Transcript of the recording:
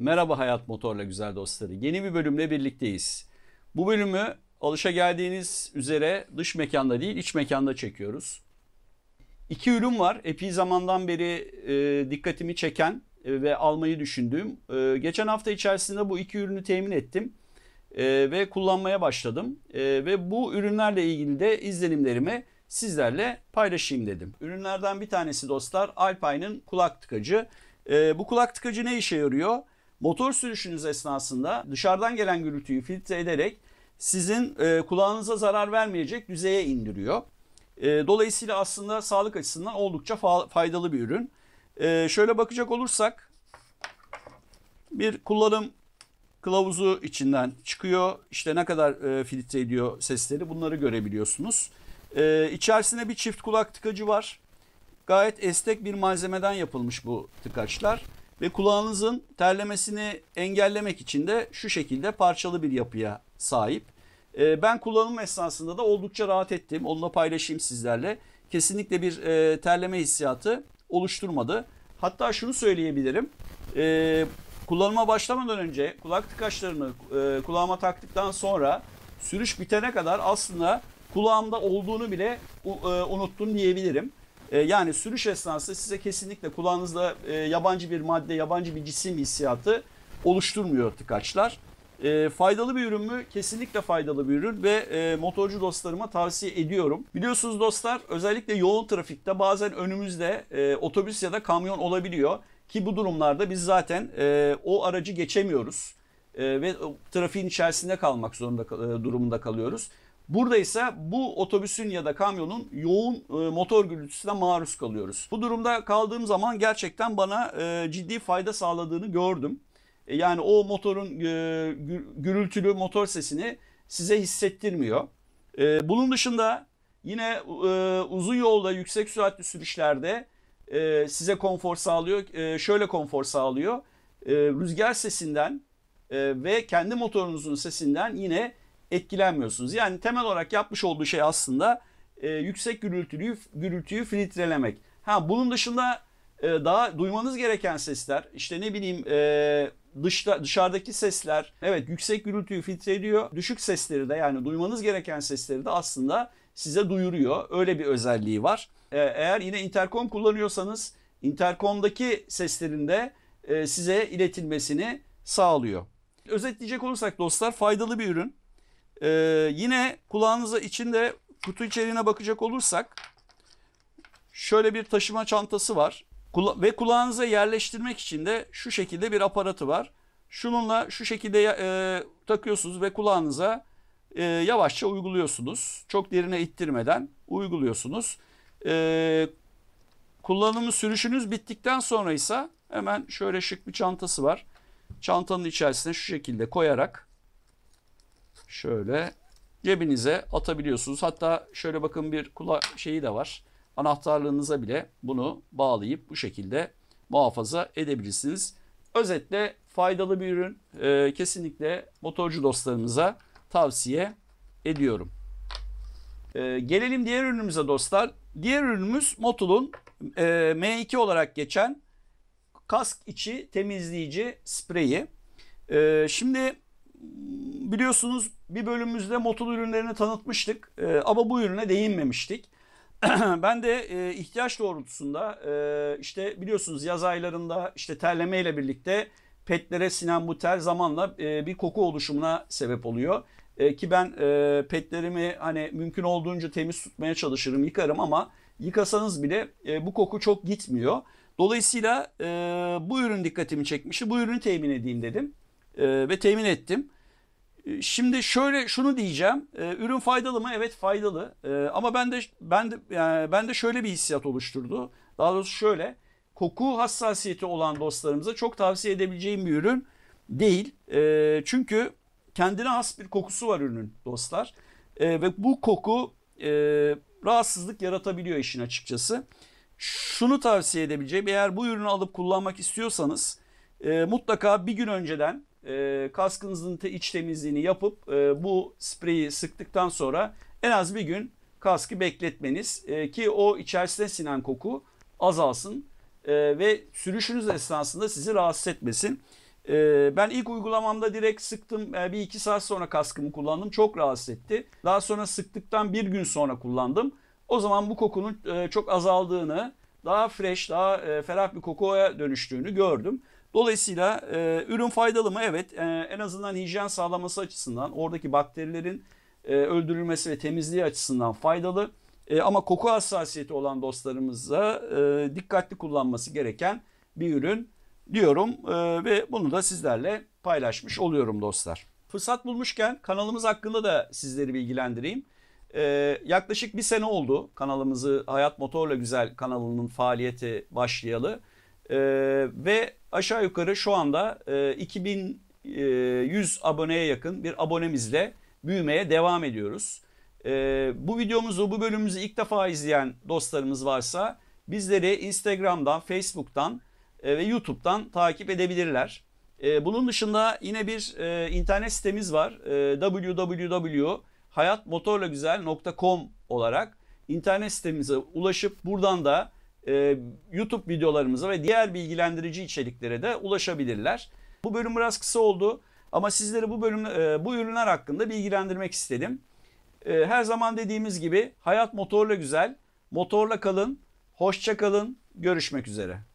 Merhaba Hayat Motorla güzel dostları. Yeni bir bölümle birlikteyiz. Bu bölümü alışa geldiğiniz üzere dış mekanda değil iç mekanda çekiyoruz. İki ürün var. Epey zamandan beri e, dikkatimi çeken e, ve almayı düşündüğüm. E, geçen hafta içerisinde bu iki ürünü temin ettim e, ve kullanmaya başladım. E, ve bu ürünlerle ilgili de izlenimlerimi sizlerle paylaşayım dedim. Ürünlerden bir tanesi dostlar Alpine'ın kulak tıkacı. E, bu kulak tıkacı ne işe yarıyor? motor sürüşünüz esnasında dışarıdan gelen gürültüyü filtre ederek sizin e, kulağınıza zarar vermeyecek düzeye indiriyor. E, dolayısıyla aslında sağlık açısından oldukça fa- faydalı bir ürün. E, şöyle bakacak olursak bir kullanım kılavuzu içinden çıkıyor. İşte ne kadar e, filtre ediyor sesleri bunları görebiliyorsunuz. E, içerisine bir çift kulak tıkacı var. Gayet estek bir malzemeden yapılmış bu tıkaçlar. Ve kulağınızın terlemesini engellemek için de şu şekilde parçalı bir yapıya sahip. Ee, ben kullanım esnasında da oldukça rahat ettim. Onunla paylaşayım sizlerle. Kesinlikle bir e, terleme hissiyatı oluşturmadı. Hatta şunu söyleyebilirim. E, kullanıma başlamadan önce kulak tıkaçlarını e, kulağıma taktıktan sonra sürüş bitene kadar aslında kulağımda olduğunu bile e, unuttum diyebilirim. E, yani sürüş esnası size kesinlikle kulağınızda e, yabancı bir madde, yabancı bir cisim hissiyatı oluşturmuyor tıkaçlar. E, faydalı bir ürün mü? Kesinlikle faydalı bir ürün ve e, motorcu dostlarıma tavsiye ediyorum. Biliyorsunuz dostlar özellikle yoğun trafikte bazen önümüzde otobüs ya da kamyon olabiliyor. Ki bu durumlarda biz zaten o aracı geçemiyoruz ve trafiğin içerisinde kalmak zorunda e, durumunda kalıyoruz. Burada ise bu otobüsün ya da kamyonun yoğun e, motor gürültüsüne maruz kalıyoruz. Bu durumda kaldığım zaman gerçekten bana e, ciddi fayda sağladığını gördüm. E, yani o motorun gürültülü motor sesini size hissettirmiyor. Bunun dışında yine uzun yolda yüksek süratli sürüşlerde size konfor sağlıyor. Şöyle konfor sağlıyor. Rüzgar sesinden ve kendi motorunuzun sesinden yine etkilenmiyorsunuz. Yani temel olarak yapmış olduğu şey aslında e, yüksek gürültülüyü gürültüyü filtrelemek. Ha bunun dışında e, daha duymanız gereken sesler işte ne bileyim e, dışta, dışarıdaki sesler evet yüksek gürültüyü filtreliyor. Düşük sesleri de yani duymanız gereken sesleri de aslında size duyuruyor. Öyle bir özelliği var. E, eğer yine interkom kullanıyorsanız interkomdaki seslerin de e, size iletilmesini sağlıyor. Özetleyecek olursak dostlar faydalı bir ürün. Ee, yine kulağınıza içinde kutu içeriğine bakacak olursak şöyle bir taşıma çantası var. Kula ve kulağınıza yerleştirmek için de şu şekilde bir aparatı var. Şununla şu şekilde e, takıyorsunuz ve kulağınıza e, yavaşça uyguluyorsunuz. Çok derine ittirmeden uyguluyorsunuz. E, kullanımı sürüşünüz bittikten sonra ise hemen şöyle şık bir çantası var. Çantanın içerisine şu şekilde koyarak şöyle cebinize atabiliyorsunuz. Hatta şöyle bakın bir kula şeyi de var. Anahtarlığınıza bile bunu bağlayıp bu şekilde muhafaza edebilirsiniz. Özetle faydalı bir ürün. E, kesinlikle motorcu dostlarımıza tavsiye ediyorum. E, gelelim diğer ürünümüze dostlar. Diğer ürünümüz Motul'un e, M2 olarak geçen kask içi temizleyici spreyi. E, şimdi biliyorsunuz bir bölümümüzde motul ürünlerini tanıtmıştık e, ama bu ürüne değinmemiştik. ben de e, ihtiyaç doğrultusunda e, işte biliyorsunuz yaz aylarında işte terleme ile birlikte petlere sinen bu ter zamanla e, bir koku oluşumuna sebep oluyor. E, ki ben e, petlerimi hani mümkün olduğunca temiz tutmaya çalışırım, yıkarım ama yıkasanız bile e, bu koku çok gitmiyor. Dolayısıyla e, bu ürün dikkatimi çekmişti. Bu ürünü temin edeyim dedim e, ve temin ettim. Şimdi şöyle şunu diyeceğim. Ee, ürün faydalı mı? Evet faydalı. Ee, ama ben de ben de yani e, ben de şöyle bir hissiyat oluşturdu. Daha doğrusu şöyle. Koku hassasiyeti olan dostlarımıza çok tavsiye edebileceğim bir ürün değil. Ee, çünkü kendine has bir kokusu var ürünün dostlar. Ve bu koku e, rahatsızlık yaratabiliyor işin açıkçası. Şunu tavsiye edebileceğim. Eğer bu ürünü alıp kullanmak istiyorsanız e, mutlaka bir gün önceden e, kaskınızın te iç temizliğini yapıp e, bu spreyi sıktıktan sonra en az bir gün kaskı bekletmeniz e, ki o içerisinde sinen koku azalsın e, ve sürüşünüz esnasında sizi rahatsız etmesin. E, ben ilk uygulamamda direkt sıktım. E, bir iki saat sonra kaskımı kullandım. Çok rahatsız etti. Daha sonra sıktıktan bir gün sonra kullandım. O zaman bu kokunun e, çok azaldığını, daha fresh, daha e, ferah bir kokuya dönüştüğünü gördüm. Dolayısıyla e, ürün faydalı mı? Evet. E, en azından hijyen sağlaması açısından oradaki bakterilerin e, öldürülmesi ve temizliği açısından faydalı. E, ama koku hassasiyeti olan dostlarımıza e, dikkatli kullanması gereken bir ürün diyorum e, ve bunu da sizlerle paylaşmış oluyorum dostlar. Fırsat bulmuşken kanalımız hakkında da sizleri bilgilendireyim. Ee, yaklaşık bir sene oldu kanalımızı Hayat Motorla Güzel kanalının faaliyeti başlayalı. E, ve aşağı yukarı şu anda e, 2100 e, aboneye yakın bir abonemizle büyümeye devam ediyoruz. E, bu videomuzu, bu bölümümüzü ilk defa izleyen dostlarımız varsa bizleri Instagram'dan, Facebook'tan e, ve YouTube'dan takip edebilirler. E, bunun dışında yine bir e, internet sitemiz var. E, www.hayatmotorlagüzel.com olarak internet sitemize ulaşıp buradan da e, YouTube videolarımıza ve diğer bilgilendirici içeriklere de ulaşabilirler. Bu bölüm biraz kısa oldu ama sizleri bu bölüm e, bu ürünler hakkında bilgilendirmek istedim. E, her zaman dediğimiz gibi hayat motorla güzel, motorla kalın, hoşça kalın, görüşmek üzere.